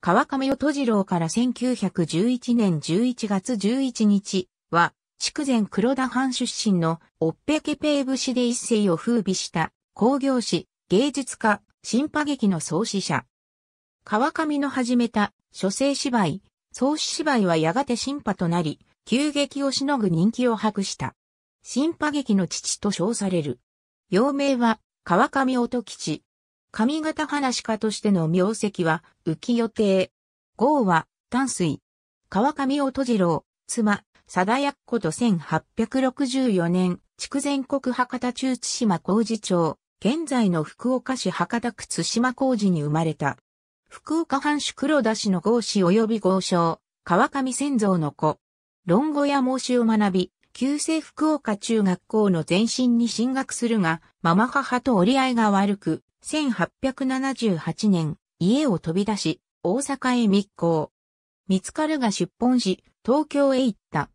川上与都次郎から1911年11月11日は、筑前黒田藩出身のオッペケペー氏で一世を風靡した工業士、芸術家、新派劇の創始者。川上の始めた書生芝居、創始芝居はやがて新派となり、急激をしのぐ人気を博した。新派劇の父と称される。幼名は川上音吉。上方話家としての名跡は浮世定。号は淡水。川上音次郎、妻、貞役こと1864年、筑前国博多中津島工事町、現在の福岡市博多区津島工事に生まれた。福岡藩主黒田氏の豪氏及び豪商、川上先蔵の子。論語や孟子を学び、旧制福岡中学校の前身に進学するが、ママ母と折り合いが悪く、1878年、家を飛び出し、大阪へ密航。見つかるが出奔し、東京へ行った。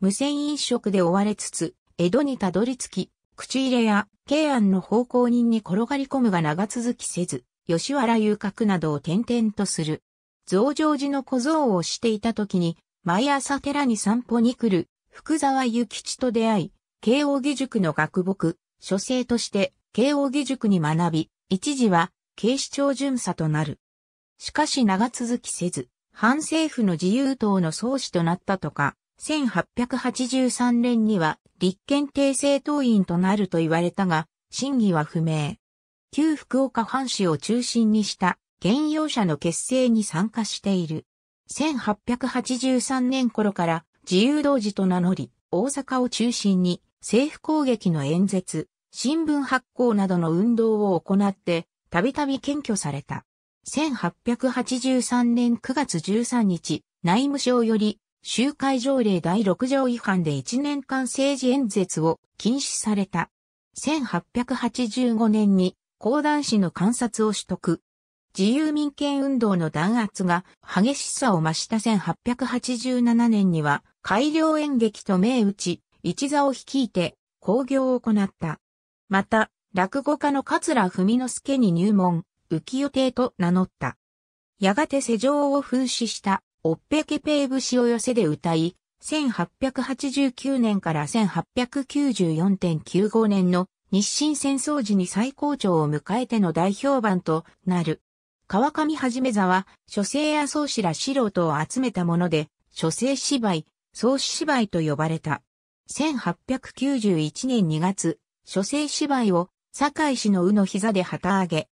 無線飲食で追われつつ、江戸にたどり着き、口入れや、慶安の奉公人に転がり込むが長続きせず、吉原遊郭などを転々とする。増上寺の小僧をしていた時に、毎朝寺に散歩に来る、福沢諭吉と出会い、慶応義塾の学木、書生として、慶応義塾に学び、一時は警視庁巡査となる。しかし長続きせず、反政府の自由党の創始となったとか、1883年には立憲帝政党員となると言われたが、真偽は不明。旧福岡藩士を中心にした現用者の結成に参加している。1883年頃から自由同時と名乗り、大阪を中心に政府攻撃の演説、新聞発行などの運動を行って、たびたび検挙された。1883年9月13日、内務省より、集会条例第6条違反で1年間政治演説を禁止された。1885年に、講談師の観察を取得。自由民権運動の弾圧が激しさを増した1887年には、改良演劇と銘打ち、一座を率いて、興行を行った。また、落語家の桂文之助に入門、浮世亭と名乗った。やがて世情を風刺した、おっぺけペーブシを寄せで歌い、1889年から1894.95年の日清戦争時に最高潮を迎えての代表版となる。川上はじめ座は、書生や宗師ら素人を集めたもので、書生芝居、宗師芝居と呼ばれた。1891年2月、書生芝居を、堺市の宇の膝で旗揚げ。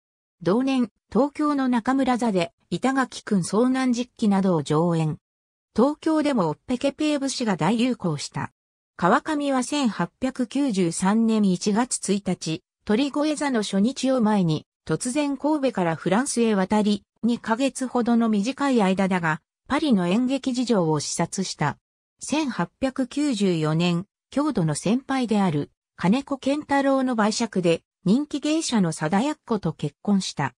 同年、東京の中村座で、板垣くん遭難実機などを上演。東京でもオッペケペーブ氏が大流行した。川上は1893年1月1日、鳥越座の初日を前に、突然神戸からフランスへ渡り、2ヶ月ほどの短い間だが、パリの演劇事情を視察した。1894年、郷土の先輩である金子健太郎の売借で人気芸者の貞奴と結婚した。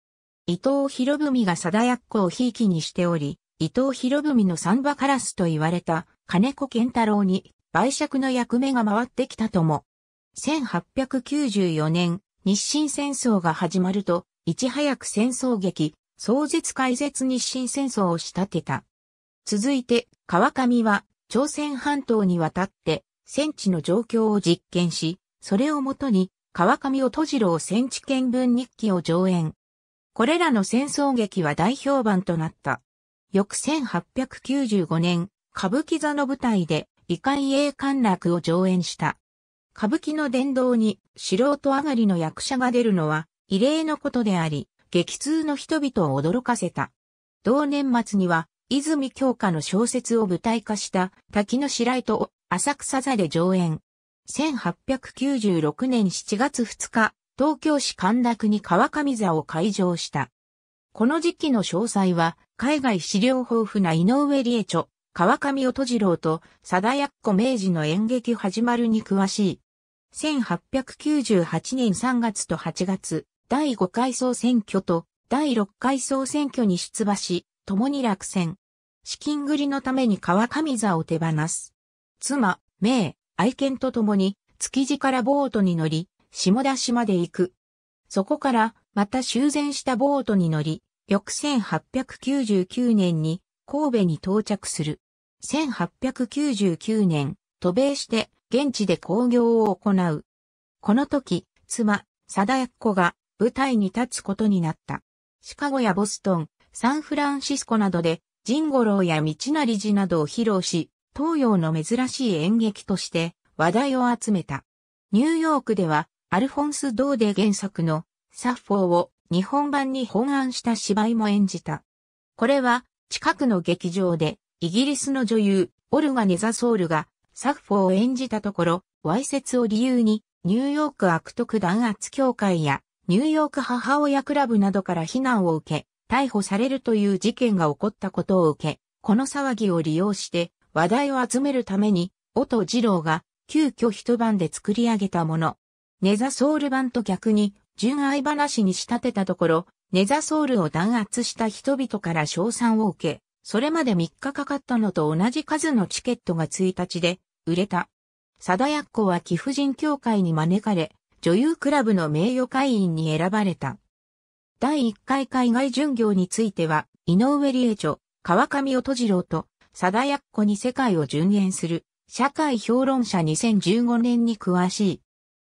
伊藤博文が貞奴をひいきにしており、伊藤博文の三バカラスと言われた金子健太郎に売借の役目が回ってきたとも。1894年、日清戦争が始まると、いち早く戦争劇、壮絶解説日清戦争を仕立てた。続いて、川上は、朝鮮半島に渡って、戦地の状況を実験し、それをもとに、川上を閉じろを戦地見聞日記を上演。これらの戦争劇は大評判となった。翌1895年、歌舞伎座の舞台で、異界栄観楽を上演した。歌舞伎の殿堂に素人上がりの役者が出るのは異例のことであり、激痛の人々を驚かせた。同年末には、泉京花の小説を舞台化した滝の白糸を浅草座で上演。1896年7月2日、東京市神楽に川上座を開場した。この時期の詳細は、海外資料豊富な井上理恵著、川上音次郎と、貞奴明治の演劇始まるに詳しい。1898年3月と8月、第5回総選挙と第6回総選挙に出馬し、共に落選。資金繰りのために川上座を手放す。妻、名、愛犬と共に築地からボートに乗り、下田市まで行く。そこからまた修繕したボートに乗り、翌1899年に神戸に到着する。1899年、渡米して現地で工業を行う。この時、妻、貞子が舞台に立つことになった。シカゴやボストン、サンフランシスコなどで、ジンゴロウや道なり寺などを披露し、東洋の珍しい演劇として話題を集めた。ニューヨークでは、アルフォンス・ドーデ原作のサッフォーを日本版に本案した芝居も演じた。これは、近くの劇場で、イギリスの女優、オルガ・ネザソウルが、サッフォーを演じたところ、わいせつを理由に、ニューヨーク悪徳弾圧協会や、ニューヨーク母親クラブなどから非難を受け、逮捕されるという事件が起こったことを受け、この騒ぎを利用して、話題を集めるために、音二郎が急遽一晩で作り上げたもの。ネザソウル版と逆に、純愛話に仕立てたところ、ネザソウルを弾圧した人々から賞賛を受け、それまで3日かかったのと同じ数のチケットが1日で売れた。ヤッコは貴婦人協会に招かれ、女優クラブの名誉会員に選ばれた。第1回海外巡業については、井上理恵著、川上音次郎とサダヤッコに世界を順延する、社会評論者2015年に詳しい。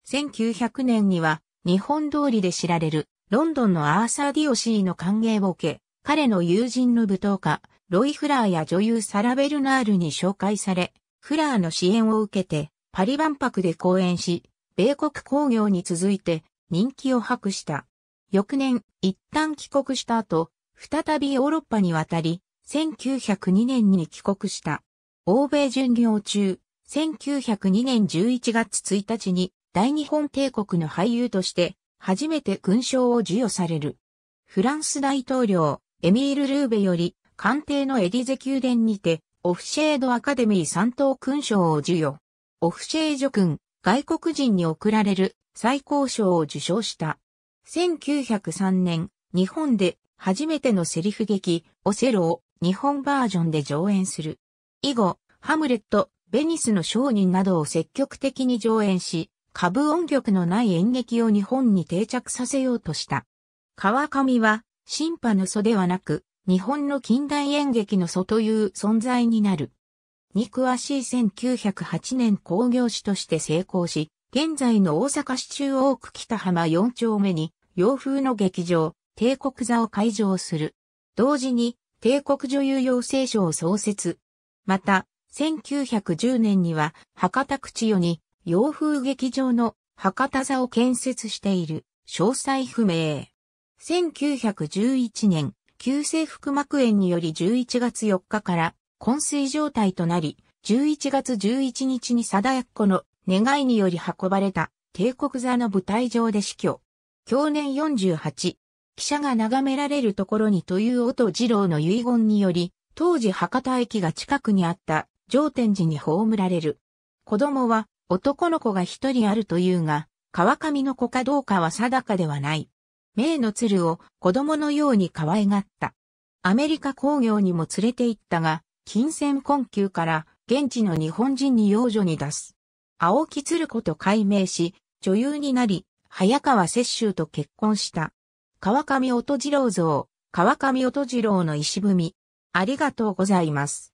1900年には、日本通りで知られる、ロンドンのアーサー・ディオシーの歓迎を受け、彼の友人の舞踏家、ロイ・フラーや女優サラ・ベルナールに紹介され、フラーの支援を受けて、パリ万博で講演し、米国工業に続いて人気を博した。翌年、一旦帰国した後、再びヨーロッパに渡り、1902年に帰国した。欧米巡業中、1902年11月1日に大日本帝国の俳優として初めて勲章を授与される。フランス大統領、エミール・ルーベより、官邸のエディゼ宮殿にて、オフシェード・アカデミー三等勲章を授与。オフシェージョ君、外国人に贈られる最高賞を受賞した。1903年、日本で初めてのセリフ劇、オセロを日本バージョンで上演する。以後、ハムレット、ベニスの商人などを積極的に上演し、株音曲のない演劇を日本に定着させようとした。川上は、ンパの祖ではなく、日本の近代演劇の祖という存在になる。に詳しい1908年工業師として成功し、現在の大阪市中央区北浜4丁目に、洋風の劇場、帝国座を開場する。同時に、帝国女優養成所を創設。また、1910年には博多口代に洋風劇場の博多座を建設している。詳細不明。1911年、旧制腹膜炎により11月4日から昏睡状態となり、11月11日に貞この願いにより運ばれた帝国座の舞台上で死去。去年48、汽車が眺められるところにという音二郎の遺言により、当時博多駅が近くにあった上天寺に葬られる。子供は男の子が一人あるというが、川上の子かどうかは定かではない。名の鶴を子供のように可愛がった。アメリカ工業にも連れて行ったが、金銭困窮から現地の日本人に養女に出す。青木鶴子と改名し、女優になり、早川雪舟と結婚した。川上音次郎像、川上音次郎の石踏み。ありがとうございます。